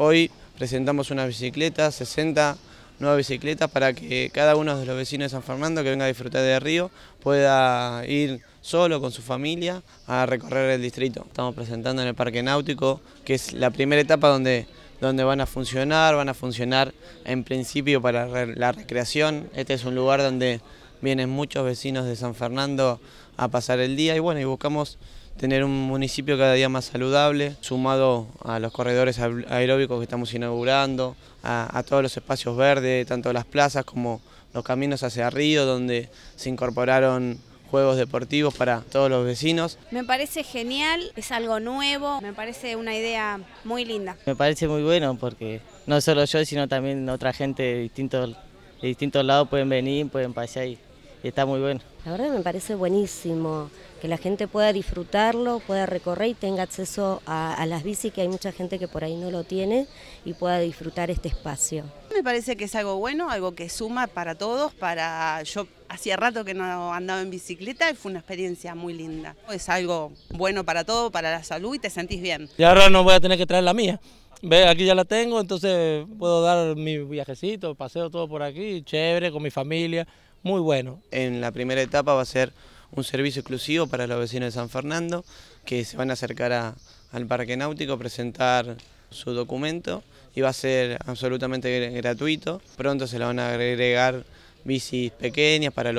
Hoy presentamos unas bicicletas, 60 nuevas bicicletas para que cada uno de los vecinos de San Fernando que venga a disfrutar de Río pueda ir solo con su familia a recorrer el distrito. Estamos presentando en el Parque Náutico, que es la primera etapa donde, donde van a funcionar, van a funcionar en principio para la recreación. Este es un lugar donde vienen muchos vecinos de San Fernando a pasar el día y bueno, y buscamos tener un municipio cada día más saludable, sumado a los corredores aeróbicos que estamos inaugurando, a, todos los espacios verdes, tanto las plazas como los caminos hacia Río, donde se incorporaron juegos deportivos para todos los vecinos. Me parece genial, es algo nuevo, me parece una idea muy linda. Me parece muy bueno porque no solo yo, sino también otra gente de distintos, distintos lados pueden venir, pueden pasear ahí está muy bueno. La verdad me parece buenísimo que la gente pueda disfrutarlo, pueda recorrer y tenga acceso a, las bicis, que hay mucha gente que por ahí no lo tiene y pueda disfrutar este espacio. Me parece que es algo bueno, algo que suma para todos, para yo hacía rato que no andaba en bicicleta y fue una experiencia muy linda. Es algo bueno para todo, para la salud y te sentís bien. Y ahora no voy a tener que traer la mía. Ve, aquí ya la tengo, entonces puedo dar mi viajecito, paseo todo por aquí, chévere, con mi familia muy bueno. En la primera etapa va a ser un servicio exclusivo para los vecinos de San Fernando, que se van a acercar al Parque Náutico, presentar su documento y va a ser absolutamente gratuito. Pronto se le van a agregar bicis pequeñas para,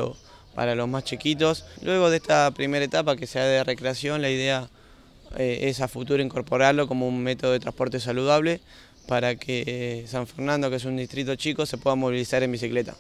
para los más chiquitos. Luego de esta primera etapa que sea de recreación, la idea eh, es a futuro incorporarlo como un método de transporte saludable para que San Fernando, que es un distrito chico, se pueda movilizar en bicicleta.